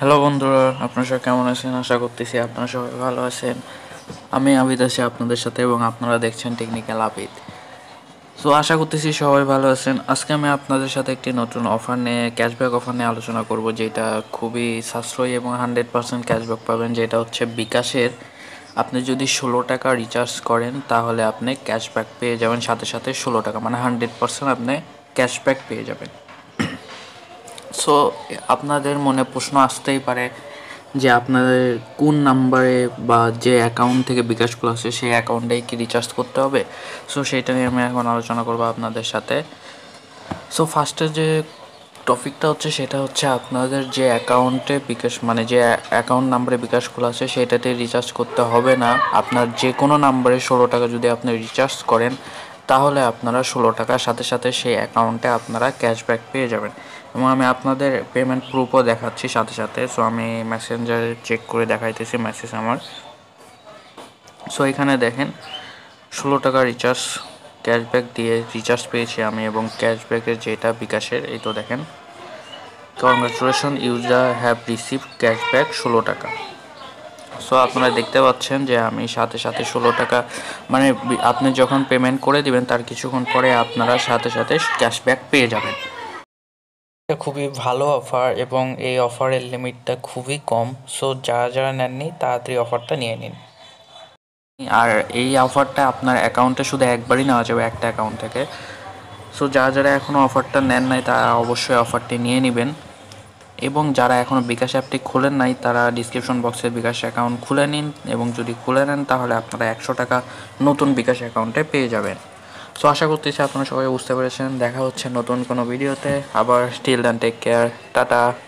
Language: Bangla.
হ্যালো বন্ধুরা আপনার সবাই কেমন আছেন আশা করতেছি আপনারা সবাই ভালো আছেন আমি আবিদ আছি আপনাদের সাথে এবং আপনারা দেখছেন টেকনিক্যাল আবিদ সো আশা করতেছি সবাই ভালো আছেন আজকে আমি আপনাদের সাথে একটি নতুন অফার নিয়ে ক্যাশব্যাক অফার নিয়ে আলোচনা করব যেটা খুবই সাশ্রয়ী এবং হান্ড্রেড পারসেন্ট ক্যাশব্যাক পাবেন যেটা হচ্ছে বিকাশের আপনি যদি ষোলো টাকা রিচার্জ করেন তাহলে আপনি ক্যাশব্যাক পেয়ে যাবেন সাথে সাথে ষোলো টাকা মানে হান্ড্রেড পারসেন্ট আপনি ক্যাশব্যাক পেয়ে যাবেন সো আপনাদের মনে প্রশ্ন আসতেই পারে যে আপনাদের কোন নাম্বারে বা যে অ্যাকাউন্ট থেকে বিকাশ করা আছে সেই অ্যাকাউন্টেই কি রিচার্জ করতে হবে সো সেটা নিয়ে আমি এখন আলোচনা করবো আপনাদের সাথে সো ফার্স্টে যে টপিকটা হচ্ছে সেটা হচ্ছে আপনাদের যে অ্যাকাউন্টে বিকাশ মানে যে অ্যাকাউন্ট নাম্বারে বিকাশ খোলা আছে সেটাতে রিচার্জ করতে হবে না আপনার যে কোনো নাম্বারে ষোলো টাকা যদি আপনি রিচার্জ করেন তাহলে আপনারা ষোলো টাকার সাথে সাথে সেই অ্যাকাউন্টে আপনারা ক্যাশব্যাক পেয়ে যাবেন এবং আমি আপনাদের পেমেন্ট প্রুফও দেখাচ্ছি সাথে সাথে সো আমি মেসেঞ্জারে চেক করে দেখাইতেছি মেসেজ আমার সো এখানে দেখেন ষোলো টাকা রিচার্জ ক্যাশব্যাক দিয়ে রিচার্জ পেয়েছি আমি এবং ক্যাশব্যাকের যেটা বিকাশের এই তো দেখেন congratulation user have receive cashback ষোলো টাকা সো আপনারা দেখতে পাচ্ছেন যে আমি সাথে সাথে ষোলো টাকা মানে আপনি যখন পেমেন্ট করে দিবেন তার কিছুক্ষণ পরে আপনারা সাথে সাথে ক্যাশব্যাক পেয়ে যাবেন এটা খুবই ভালো অফার এবং এই অফারের লিমিটটা খুবই কম সো যারা যারা নেননি তাড়াতাড়ি অফারটা নিয়ে নিন আর এই অফারটা আপনার অ্যাকাউন্টে শুধু একবারই নেওয়া যাবে একটা অ্যাকাউন্ট থেকে সো যারা যারা এখনও অফারটা নেন নাই তারা অবশ্যই অফারটি নিয়ে নেবেন এবং যারা এখনও বিকাশ অ্যাপটি খোলেন নাই তারা ডিসক্রিপশন বক্সে বিকাশ অ্যাকাউন্ট খুলে নিন এবং যদি খুলে নেন তাহলে আপনারা একশো টাকা নতুন বিকাশ অ্যাকাউন্টে পেয়ে যাবেন সো আশা করতেছি আপনারা সবাই বুঝতে পেরেছেন দেখা হচ্ছে নতুন কোনো ভিডিওতে আবার still then take care tata